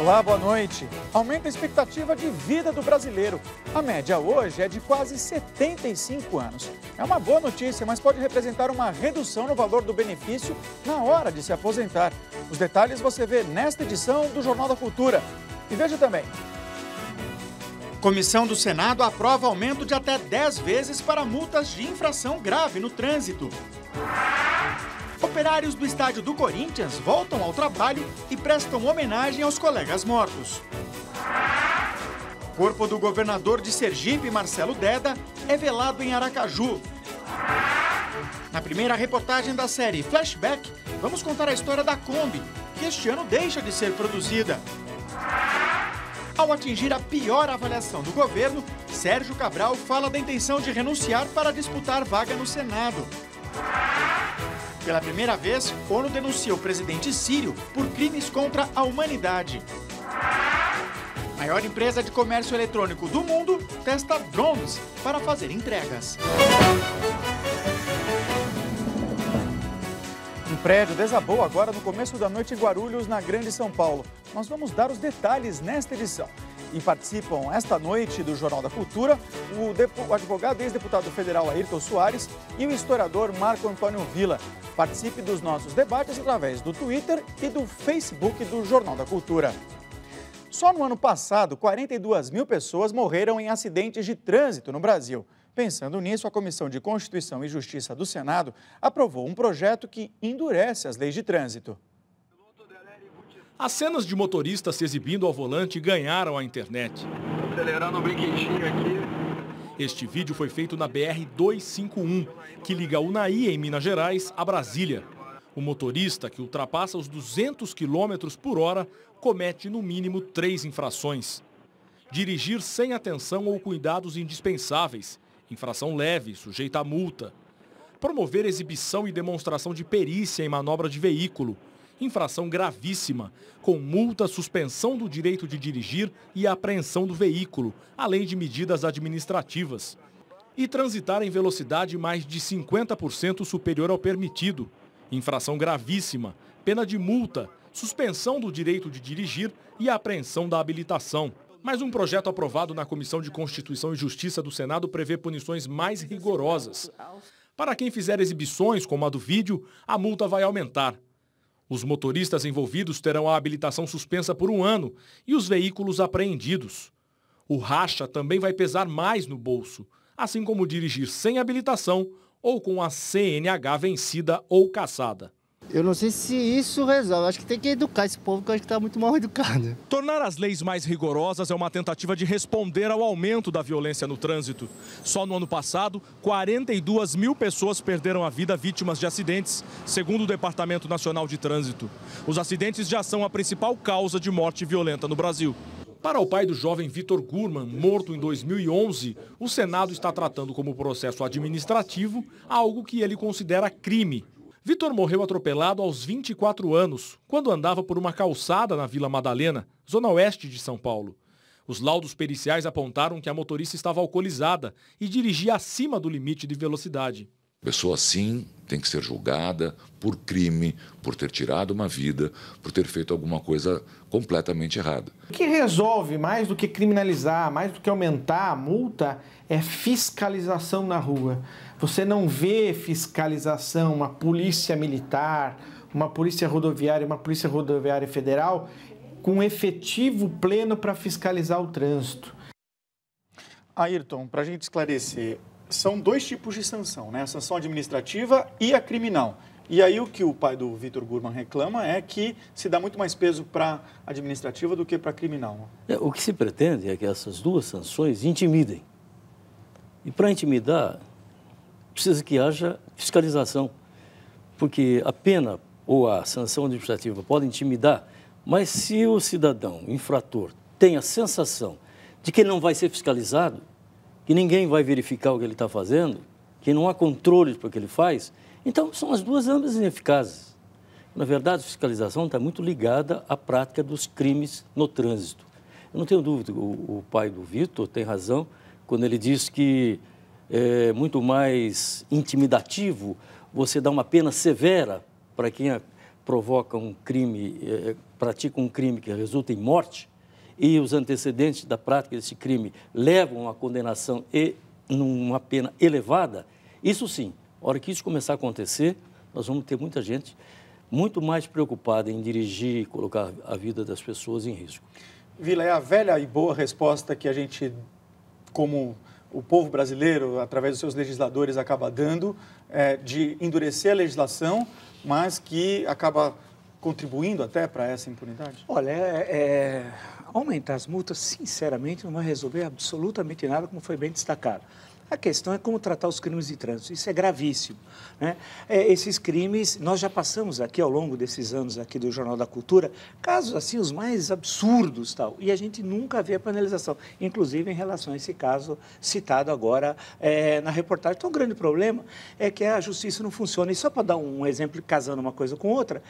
Olá, boa noite. Aumenta a expectativa de vida do brasileiro. A média hoje é de quase 75 anos. É uma boa notícia, mas pode representar uma redução no valor do benefício na hora de se aposentar. Os detalhes você vê nesta edição do Jornal da Cultura. E veja também. Comissão do Senado aprova aumento de até 10 vezes para multas de infração grave no trânsito. Operários do estádio do Corinthians voltam ao trabalho e prestam homenagem aos colegas mortos. O corpo do governador de Sergipe, Marcelo Deda, é velado em Aracaju. Na primeira reportagem da série Flashback, vamos contar a história da Kombi, que este ano deixa de ser produzida. Ao atingir a pior avaliação do governo, Sérgio Cabral fala da intenção de renunciar para disputar vaga no Senado. Pela primeira vez, ONU denuncia o presidente sírio por crimes contra a humanidade. Maior empresa de comércio eletrônico do mundo testa drones para fazer entregas. Um prédio desabou agora no começo da noite em Guarulhos, na Grande São Paulo. Nós vamos dar os detalhes nesta edição e participam esta noite do Jornal da Cultura o, advogado ex-deputado federal Ayrton Soares e o historiador Marco Antônio Vila. Participe dos nossos debates através do Twitter e do Facebook do Jornal da Cultura. Só no ano passado, 42 mil pessoas morreram em acidentes de trânsito no Brasil. Pensando nisso, a Comissão de Constituição e Justiça do Senado aprovou um projeto que endurece as leis de trânsito. As cenas de motoristas se exibindo ao volante ganharam a internet. Acelerando aqui. Este vídeo foi feito na BR-251, que liga Unai em Minas Gerais, a Brasília. O motorista, que ultrapassa os 200 km por hora, comete no mínimo três infrações. Dirigir sem atenção ou cuidados indispensáveis, infração leve, sujeita a multa. Promover exibição e demonstração de perícia em manobra de veículo, infração gravíssima, com multa, suspensão do direito de dirigir e apreensão do veículo, além de medidas administrativas. E transitar em velocidade mais de 50% superior ao permitido. Infração gravíssima, pena de multa, suspensão do direito de dirigir e apreensão da habilitação. Mas um projeto aprovado na Comissão de Constituição e Justiça do Senado prevê punições mais rigorosas. Para quem fizer exibições, como a do vídeo, a multa vai aumentar. Os motoristas envolvidos terão a habilitação suspensa por um ano e os veículos apreendidos. O racha também vai pesar mais no bolso, assim como dirigir sem habilitação ou com a CNH vencida ou cassada. Eu não sei se isso resolve. Acho que tem que educar esse povo, que acho que está muito mal educado. Tornar as leis mais rigorosas é uma tentativa de responder ao aumento da violência no trânsito. Só no ano passado, 42 mil pessoas perderam a vida vítimas de acidentes, segundo o Departamento Nacional de Trânsito. Os acidentes já são a principal causa de morte violenta no Brasil. Para o pai do jovem Vitor Gurman, morto em 2011, o Senado está tratando como processo administrativo algo que ele considera crime Vitor morreu atropelado aos 24 anos, quando andava por uma calçada na Vila Madalena, zona oeste de São Paulo. Os laudos periciais apontaram que a motorista estava alcoolizada e dirigia acima do limite de velocidade. Pessoa assim tem que ser julgada por crime, por ter tirado uma vida, por ter feito alguma coisa completamente errada. O que resolve mais do que criminalizar, mais do que aumentar a multa, é fiscalização na rua. Você não vê fiscalização, uma polícia militar, uma polícia rodoviária, uma polícia rodoviária federal com efetivo pleno para fiscalizar o trânsito. Ayrton, para a gente esclarecer, são dois tipos de sanção, né? A sanção administrativa e a criminal. E aí o que o pai do Vitor Gurman reclama é que se dá muito mais peso para administrativa do que para criminal. É, o que se pretende é que essas duas sanções intimidem. E para intimidar, precisa que haja fiscalização. Porque a pena ou a sanção administrativa pode intimidar, mas se o cidadão, infrator, tem a sensação de que ele não vai ser fiscalizado, que ninguém vai verificar o que ele está fazendo, que não há controle para o que ele faz, então são as duas ambas ineficazes. Na verdade, a fiscalização está muito ligada à prática dos crimes no trânsito. Eu não tenho dúvida, o, o pai do Vitor tem razão quando ele diz que é muito mais intimidativo você dar uma pena severa para quem a, provoca um crime, é, pratica um crime que resulta em morte, e os antecedentes da prática desse crime levam a condenação e numa pena elevada, isso sim, a hora que isso começar a acontecer, nós vamos ter muita gente muito mais preocupada em dirigir e colocar a vida das pessoas em risco. Vila, é a velha e boa resposta que a gente, como o povo brasileiro, através dos seus legisladores, acaba dando, é, de endurecer a legislação, mas que acaba contribuindo até para essa impunidade? Olha, é, é, aumentar as multas, sinceramente, não vai resolver absolutamente nada, como foi bem destacado. A questão é como tratar os crimes de trânsito. Isso é gravíssimo. Né? É, esses crimes, nós já passamos aqui ao longo desses anos aqui do Jornal da Cultura, casos assim, os mais absurdos tal. E a gente nunca vê a penalização, inclusive em relação a esse caso citado agora é, na reportagem. Então, o grande problema é que a justiça não funciona. E só para dar um exemplo, casando uma coisa com outra,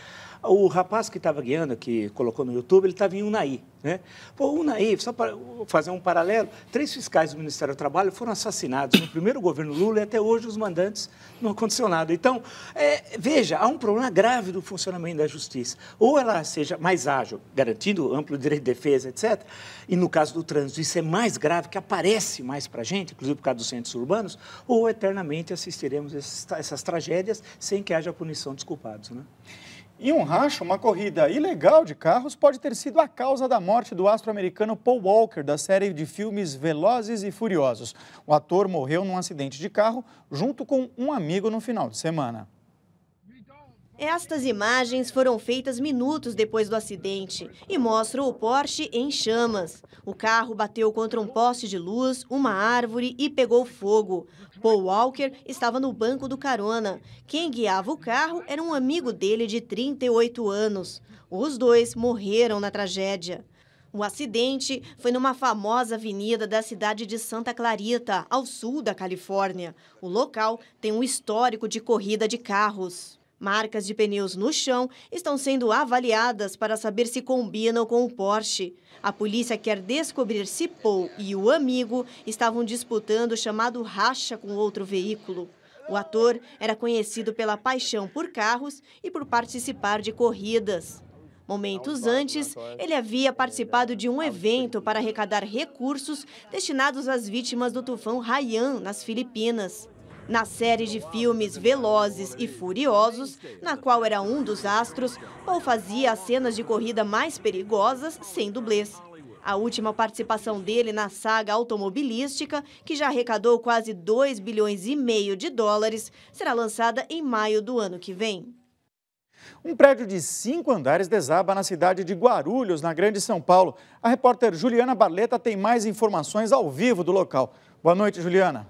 o rapaz que estava guiando, que colocou no YouTube, ele estava em Unai né? Pô, o Naif, só para fazer um paralelo, três fiscais do Ministério do Trabalho foram assassinados no primeiro governo Lula e até hoje os mandantes não aconteceu nada. Então, é, veja, há um problema grave do funcionamento da justiça. Ou ela seja mais ágil, garantindo amplo direito de defesa, etc. E no caso do trânsito, isso é mais grave, que aparece mais para a gente, inclusive por causa dos centros urbanos, ou eternamente assistiremos essas, essas tragédias sem que haja punição dos culpados. Né? E um racha, uma corrida ilegal de carros, pode ter sido a causa da morte do astro-americano Paul Walker, da série de filmes Velozes e Furiosos. O ator morreu num acidente de carro junto com um amigo no final de semana. Estas imagens foram feitas minutos depois do acidente e mostram o Porsche em chamas. O carro bateu contra um poste de luz, uma árvore e pegou fogo. Paul Walker estava no banco do carona. Quem guiava o carro era um amigo dele de 38 anos. Os dois morreram na tragédia. O acidente foi numa famosa avenida da cidade de Santa Clarita, ao sul da Califórnia. O local tem um histórico de corrida de carros. Marcas de pneus no chão estão sendo avaliadas para saber se combinam com o Porsche. A polícia quer descobrir se Paul e o amigo estavam disputando o chamado racha com outro veículo. O ator era conhecido pela paixão por carros e por participar de corridas. Momentos antes, ele havia participado de um evento para arrecadar recursos destinados às vítimas do tufão Rayan, nas Filipinas. Na série de filmes Velozes e Furiosos, na qual era um dos astros, Paul fazia as cenas de corrida mais perigosas sem dublês. A última participação dele na saga automobilística, que já arrecadou quase 2 bilhões e meio de dólares, será lançada em maio do ano que vem. Um prédio de cinco andares desaba na cidade de Guarulhos, na Grande São Paulo. A repórter Juliana Barleta tem mais informações ao vivo do local. Boa noite, Juliana.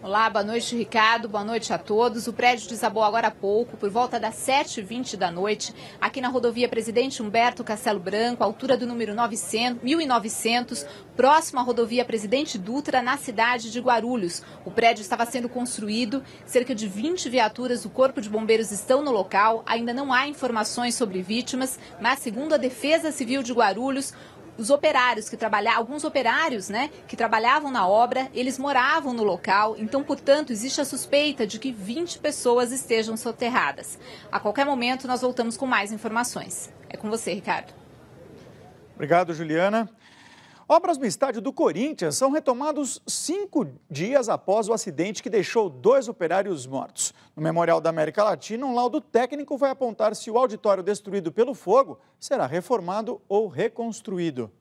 Olá, boa noite, Ricardo. Boa noite a todos. O prédio desabou agora há pouco, por volta das 7h20 da noite, aqui na rodovia Presidente Humberto Castelo Branco, altura do número 900, 1900, próximo à rodovia Presidente Dutra, na cidade de Guarulhos. O prédio estava sendo construído, cerca de 20 viaturas do Corpo de Bombeiros estão no local. Ainda não há informações sobre vítimas, mas, segundo a Defesa Civil de Guarulhos, os operários que trabalhavam, alguns operários, né, que trabalhavam na obra, eles moravam no local, então, portanto, existe a suspeita de que 20 pessoas estejam soterradas. A qualquer momento, nós voltamos com mais informações. É com você, Ricardo. Obrigado, Juliana. Obras no estádio do Corinthians são retomados cinco dias após o acidente que deixou dois operários mortos. No Memorial da América Latina, um laudo técnico vai apontar se o auditório destruído pelo fogo será reformado ou reconstruído.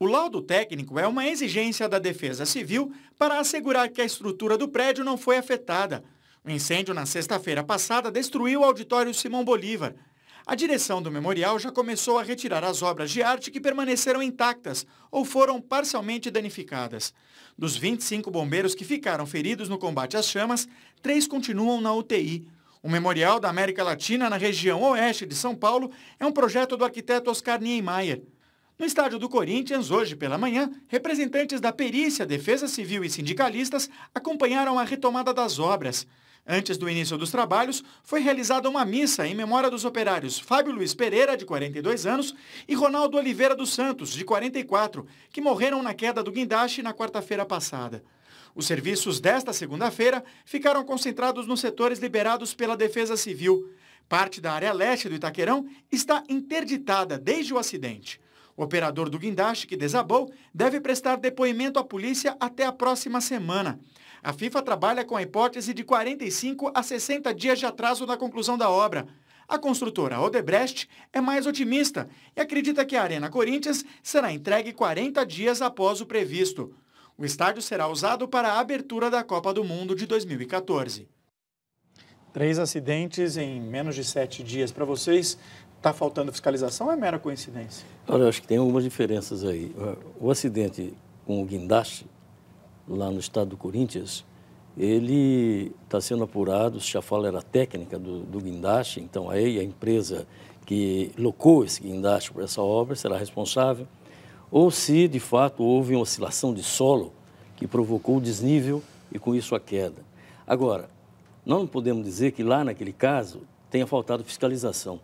O laudo técnico é uma exigência da Defesa Civil para assegurar que a estrutura do prédio não foi afetada. O incêndio na sexta-feira passada destruiu o auditório Simão Bolívar. A direção do memorial já começou a retirar as obras de arte que permaneceram intactas ou foram parcialmente danificadas. Dos 25 bombeiros que ficaram feridos no combate às chamas, três continuam na UTI. O Memorial da América Latina na região oeste de São Paulo é um projeto do arquiteto Oscar Niemeyer. No estádio do Corinthians, hoje pela manhã, representantes da perícia, defesa civil e sindicalistas acompanharam a retomada das obras. Antes do início dos trabalhos, foi realizada uma missa em memória dos operários Fábio Luiz Pereira, de 42 anos, e Ronaldo Oliveira dos Santos, de 44, que morreram na queda do guindaste na quarta-feira passada. Os serviços desta segunda-feira ficaram concentrados nos setores liberados pela Defesa Civil. Parte da área leste do Itaquerão está interditada desde o acidente. O operador do guindaste que desabou deve prestar depoimento à polícia até a próxima semana. A FIFA trabalha com a hipótese de 45 a 60 dias de atraso na conclusão da obra. A construtora Odebrecht é mais otimista e acredita que a Arena Corinthians será entregue 40 dias após o previsto. O estádio será usado para a abertura da Copa do Mundo de 2014. Três acidentes em menos de sete dias. Para vocês, está faltando fiscalização ou é mera coincidência? Olha, eu acho que tem algumas diferenças aí. O acidente com o guindaste lá no estado do Corinthians, ele está sendo apurado, Se a fala era técnica do, do guindaste, então aí a empresa que locou esse guindaste para essa obra será responsável, ou se de fato houve uma oscilação de solo que provocou o desnível e com isso a queda. Agora, nós não podemos dizer que lá naquele caso tenha faltado fiscalização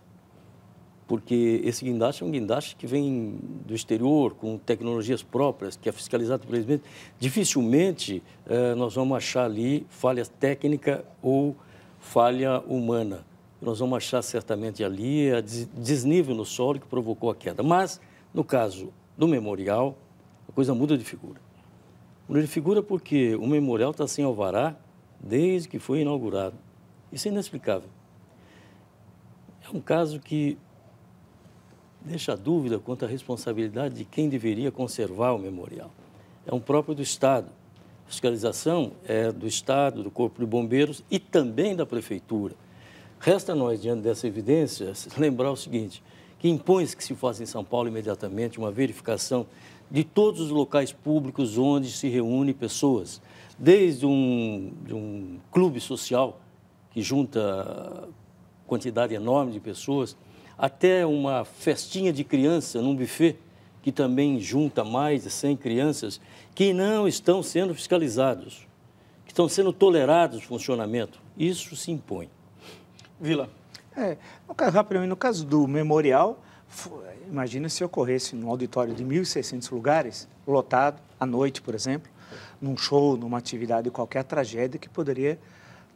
porque esse guindaste é um guindaste que vem do exterior, com tecnologias próprias, que é fiscalizado pelo presidente. Dificilmente eh, nós vamos achar ali falha técnica ou falha humana. Nós vamos achar certamente ali a desnível no solo que provocou a queda. Mas, no caso do memorial, a coisa muda de figura. Muda de figura porque o memorial está sem alvará desde que foi inaugurado. Isso é inexplicável. É um caso que deixa a dúvida quanto à responsabilidade de quem deveria conservar o memorial. É um próprio do Estado. A fiscalização é do Estado, do Corpo de Bombeiros e também da Prefeitura. Resta a nós, diante dessa evidência, lembrar o seguinte, que impõe-se que se faça em São Paulo imediatamente uma verificação de todos os locais públicos onde se reúnem pessoas, desde um, de um clube social que junta quantidade enorme de pessoas, até uma festinha de criança num buffet, que também junta mais de 100 crianças, que não estão sendo fiscalizados, que estão sendo tolerados o funcionamento. Isso se impõe. Vila. É, no caso, rapidamente, no caso do memorial, imagina se ocorresse num auditório de 1.600 lugares, lotado, à noite, por exemplo, num show, numa atividade, qualquer tragédia que poderia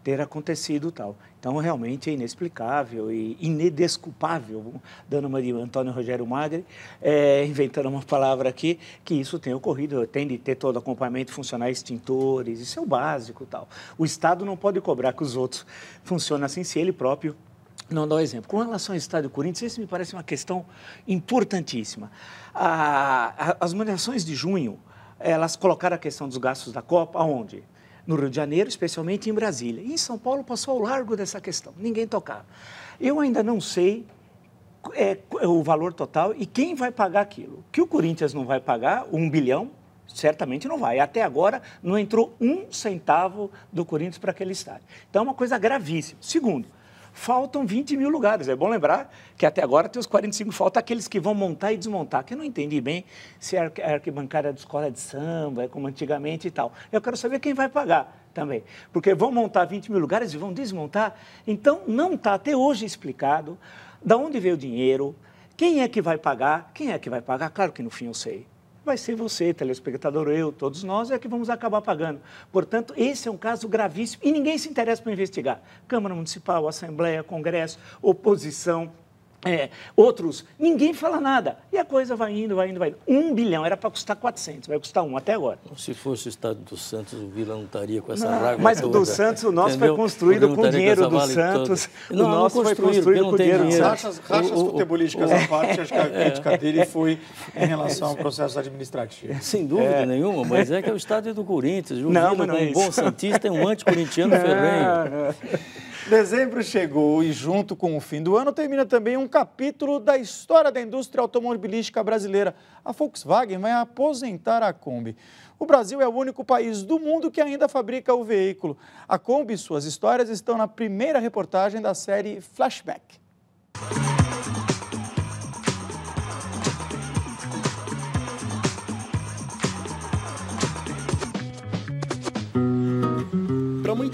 ter acontecido tal. Então, realmente é inexplicável e inedesculpável, dando uma de Antônio Rogério Magre, é, inventando uma palavra aqui, que isso tem ocorrido, tem de ter todo acompanhamento funcionar extintores, isso é o básico tal. O Estado não pode cobrar que os outros funcionem assim se ele próprio não dá o exemplo. Com relação ao Estado do Corinthians, isso me parece uma questão importantíssima. A, a, as manifestações de junho, elas colocaram a questão dos gastos da Copa aonde? no Rio de Janeiro, especialmente em Brasília. E em São Paulo passou ao largo dessa questão, ninguém tocava. Eu ainda não sei é, é, o valor total e quem vai pagar aquilo. Que o Corinthians não vai pagar um bilhão, certamente não vai. Até agora não entrou um centavo do Corinthians para aquele estádio. Então é uma coisa gravíssima. Segundo, faltam 20 mil lugares. É bom lembrar que até agora tem os 45, falta aqueles que vão montar e desmontar, que eu não entendi bem se é arquibancada de escola é de samba, é como antigamente e tal. Eu quero saber quem vai pagar também, porque vão montar 20 mil lugares e vão desmontar. Então, não está até hoje explicado da onde veio o dinheiro, quem é que vai pagar, quem é que vai pagar, claro que no fim eu sei vai ser você, telespectador, eu, todos nós, é que vamos acabar pagando. Portanto, esse é um caso gravíssimo e ninguém se interessa para investigar. Câmara Municipal, Assembleia, Congresso, oposição, é, outros, ninguém fala nada. E a coisa vai indo, vai indo, vai indo. Um bilhão era para custar 400, vai custar um até agora. Se fosse o estado do Santos, o Vila não estaria com essa não, raga Mas toda. do Santos, o nosso Entendeu? foi construído com o dinheiro com do vale Santos. Não, o nosso foi construído com o dinheiro do Santos. Rachas, rachas o, o, futebolísticas à parte, acho que a é. crítica é. dele foi em relação ao processo administrativo. Sem dúvida é. nenhuma, mas é que é o estádio do Corinthians. O não, Vila, não é um bom Santista, é um anticorintiano ferrenho. Dezembro chegou e, junto com o fim do ano, termina também um capítulo da história da indústria automobilística brasileira. A Volkswagen vai aposentar a Kombi. O Brasil é o único país do mundo que ainda fabrica o veículo. A Kombi e suas histórias estão na primeira reportagem da série Flashback.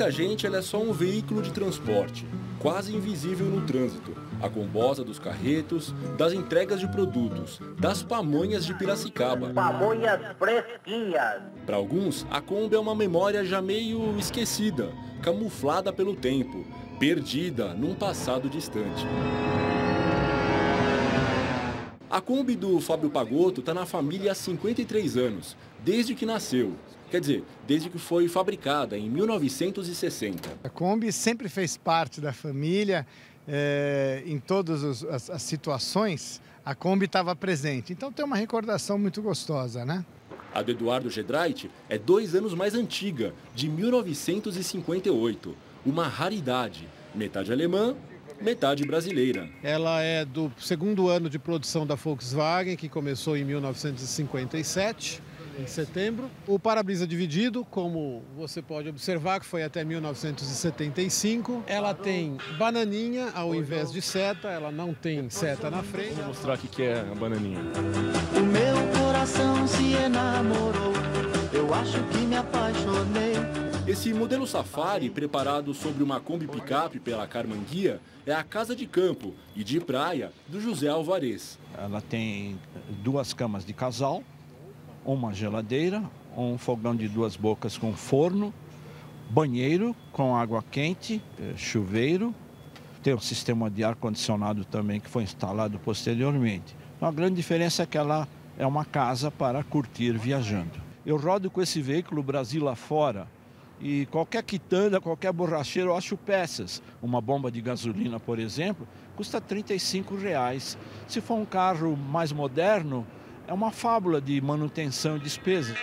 muita gente, ela é só um veículo de transporte, quase invisível no trânsito. A combosa dos carretos, das entregas de produtos, das pamonhas de Piracicaba. Pamonhas fresquinhas. Para alguns, a Kombi é uma memória já meio esquecida, camuflada pelo tempo, perdida num passado distante. A Kombi do Fábio Pagotto está na família há 53 anos, desde que nasceu. Quer dizer, desde que foi fabricada em 1960. A Kombi sempre fez parte da família, é, em todas as, as situações, a Kombi estava presente. Então tem uma recordação muito gostosa, né? A do Eduardo Gedraite é dois anos mais antiga, de 1958. Uma raridade, metade alemã, metade brasileira. Ela é do segundo ano de produção da Volkswagen, que começou em 1957 em setembro. O para-brisa dividido, como você pode observar, que foi até 1975. Ela tem bananinha ao invés de seta, ela não tem seta na frente. Vou mostrar o que é a bananinha. O meu coração se enamorou, eu acho que me apaixonei. Esse modelo Safari, preparado sobre uma Kombi picape pela Carmanguia, é a casa de campo e de praia do José Alvarez. Ela tem duas camas de casal, uma geladeira, um fogão de duas bocas com forno, banheiro com água quente, eh, chuveiro, tem um sistema de ar-condicionado também que foi instalado posteriormente. Então, a grande diferença é que ela é uma casa para curtir viajando. Eu rodo com esse veículo Brasil lá fora, e qualquer quitanda, qualquer borracheiro, eu acho peças. Uma bomba de gasolina, por exemplo, custa R$ reais. Se for um carro mais moderno, é uma fábula de manutenção e despesa.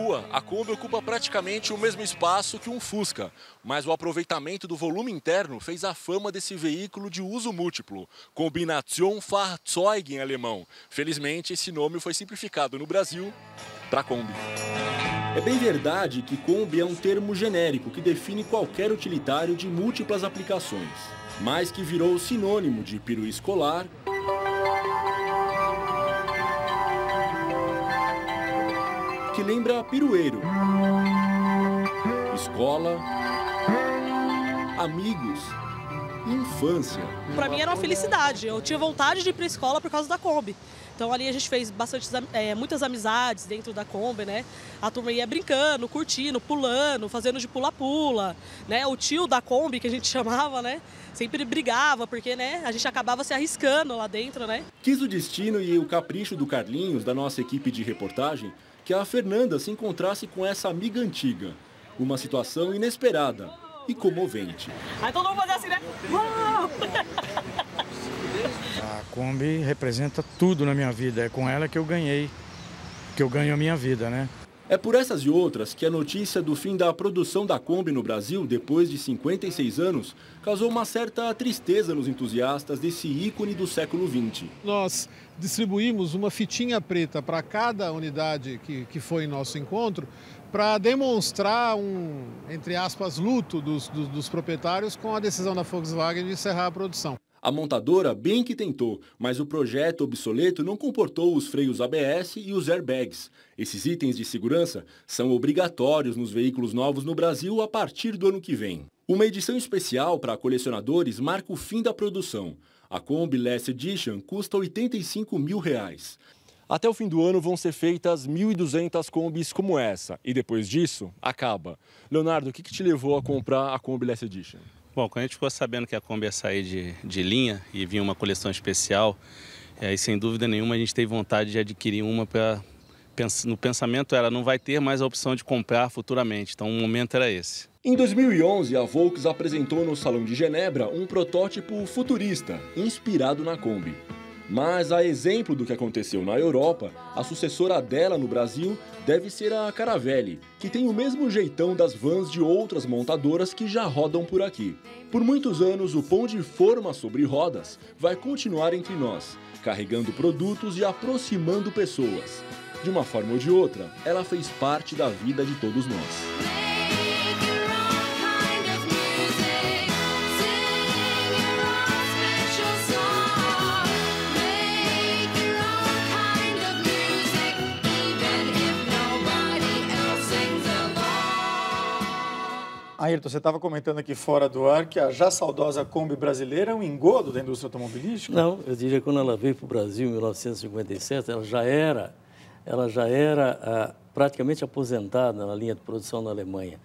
rua, a Kombi ocupa praticamente o mesmo espaço que um Fusca, mas o aproveitamento do volume interno fez a fama desse veículo de uso múltiplo, Kombination Fahrzeug em alemão. Felizmente, esse nome foi simplificado no Brasil para Kombi. É bem verdade que Kombi é um termo genérico que define qualquer utilitário de múltiplas aplicações, mas que virou sinônimo de peru escolar, que lembra pirueiro, escola, amigos, infância. Para mim era uma felicidade. Eu tinha vontade de ir para a escola por causa da Kombi. Então ali a gente fez bastante, é, muitas amizades dentro da Kombi, né? A turma ia brincando, curtindo, pulando, fazendo de pula-pula, né? O tio da Kombi, que a gente chamava, né? Sempre brigava, porque né, a gente acabava se arriscando lá dentro, né? Quis o destino e o capricho do Carlinhos, da nossa equipe de reportagem, que a Fernanda se encontrasse com essa amiga antiga. Uma situação inesperada e comovente. Aí todo mundo assim, né? A Kombi representa tudo na minha vida. É com ela que eu ganhei, que eu ganho a minha vida, né? É por essas e outras que a notícia do fim da produção da Kombi no Brasil, depois de 56 anos, causou uma certa tristeza nos entusiastas desse ícone do século XX. Nós distribuímos uma fitinha preta para cada unidade que, que foi em nosso encontro, para demonstrar um, entre aspas, luto dos, dos, dos proprietários com a decisão da Volkswagen de encerrar a produção. A montadora bem que tentou, mas o projeto obsoleto não comportou os freios ABS e os airbags. Esses itens de segurança são obrigatórios nos veículos novos no Brasil a partir do ano que vem. Uma edição especial para colecionadores marca o fim da produção. A Kombi Last Edition custa R$ 85 mil. Reais. Até o fim do ano vão ser feitas 1.200 Kombis como essa. E depois disso, acaba. Leonardo, o que, que te levou a comprar a Kombi Last Edition? Bom, quando a gente ficou sabendo que a Kombi ia sair de, de linha e vinha uma coleção especial, é, e sem dúvida nenhuma a gente teve vontade de adquirir uma para no pensamento era não vai ter mais a opção de comprar futuramente, então o um momento era esse. Em 2011, a Volks apresentou no Salão de Genebra um protótipo futurista, inspirado na Kombi. Mas, a exemplo do que aconteceu na Europa, a sucessora dela no Brasil deve ser a Caravelle, que tem o mesmo jeitão das vans de outras montadoras que já rodam por aqui. Por muitos anos, o pão de forma sobre rodas vai continuar entre nós, carregando produtos e aproximando pessoas. De uma forma ou de outra, ela fez parte da vida de todos nós. Ayrton, você estava comentando aqui fora do ar que a já saudosa Kombi brasileira é um engodo da indústria automobilística? Não, eu diria que quando ela veio para o Brasil em 1957, ela já era, ela já era ah, praticamente aposentada na linha de produção na Alemanha.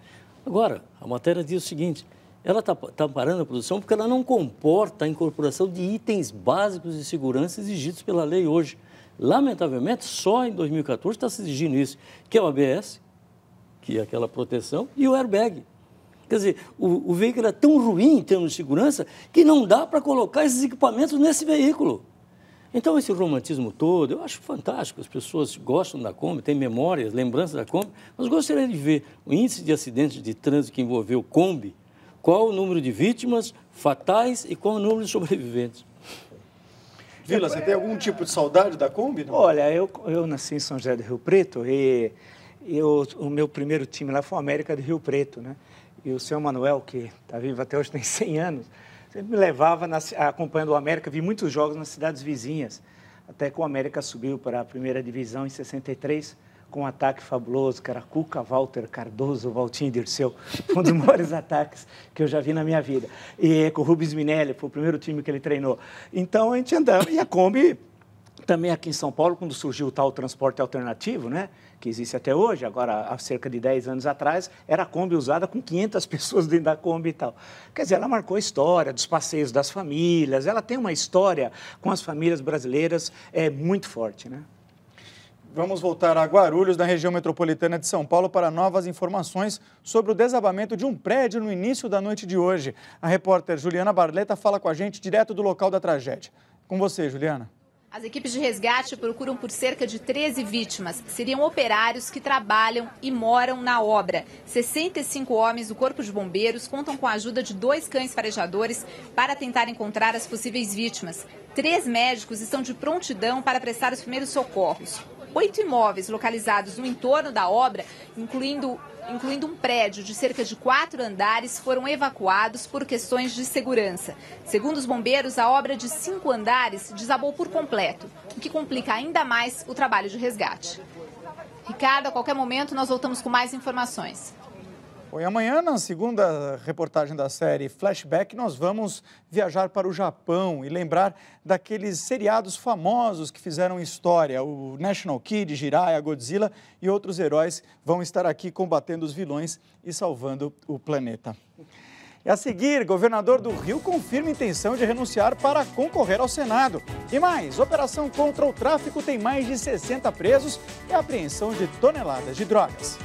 Agora, a matéria diz o seguinte, ela está tá parando a produção porque ela não comporta a incorporação de itens básicos de segurança exigidos pela lei hoje. Lamentavelmente, só em 2014 está se exigindo isso, que é o ABS, que é aquela proteção, e o airbag, Quer dizer, o, o veículo é tão ruim em termos de segurança que não dá para colocar esses equipamentos nesse veículo. Então, esse romantismo todo, eu acho fantástico. As pessoas gostam da Kombi, têm memórias, lembranças da Kombi, mas gostaria de ver o índice de acidentes de trânsito que envolveu Kombi, qual o número de vítimas fatais e qual o número de sobreviventes. Vila, você tem algum tipo de saudade da Kombi? Não? Olha, eu, eu nasci em São José do Rio Preto e eu, o meu primeiro time lá foi o América do Rio Preto, né? e o seu Manuel, que está vivo até hoje, tem 100 anos, sempre me levava na, acompanhando o América, vi muitos jogos nas cidades vizinhas, até que o América subiu para a primeira divisão em 63, com um ataque fabuloso, que era Cuca, Walter, Cardoso, Valtinho Dirceu, um dos maiores ataques que eu já vi na minha vida. E com o Rubens Minelli, foi o primeiro time que ele treinou. Então a gente andava, e a Kombi também aqui em São Paulo, quando surgiu o tal transporte alternativo, né, que existe até hoje, agora há cerca de 10 anos atrás, era a Kombi usada com 500 pessoas dentro da Kombi e tal. Quer dizer, ela marcou a história dos passeios das famílias, ela tem uma história com as famílias brasileiras é, muito forte. Né? Vamos voltar a Guarulhos, da região metropolitana de São Paulo, para novas informações sobre o desabamento de um prédio no início da noite de hoje. A repórter Juliana Barleta fala com a gente direto do local da tragédia. Com você, Juliana. As equipes de resgate procuram por cerca de 13 vítimas. Seriam operários que trabalham e moram na obra. 65 homens do Corpo de Bombeiros contam com a ajuda de dois cães farejadores para tentar encontrar as possíveis vítimas. Três médicos estão de prontidão para prestar os primeiros socorros. Oito imóveis localizados no entorno da obra, incluindo, incluindo um prédio de cerca de quatro andares, foram evacuados por questões de segurança. Segundo os bombeiros, a obra de cinco andares desabou por completo, o que complica ainda mais o trabalho de resgate. Ricardo, a qualquer momento nós voltamos com mais informações. Bom, e amanhã, na segunda reportagem da série Flashback, nós vamos viajar para o Japão e lembrar daqueles seriados famosos que fizeram história. O National Kid, Jiraiya, Godzilla e outros heróis vão estar aqui combatendo os vilões e salvando o planeta. E a seguir, governador do Rio confirma intenção de renunciar para concorrer ao Senado. E mais, operação contra o tráfico tem mais de 60 presos e apreensão de toneladas de drogas.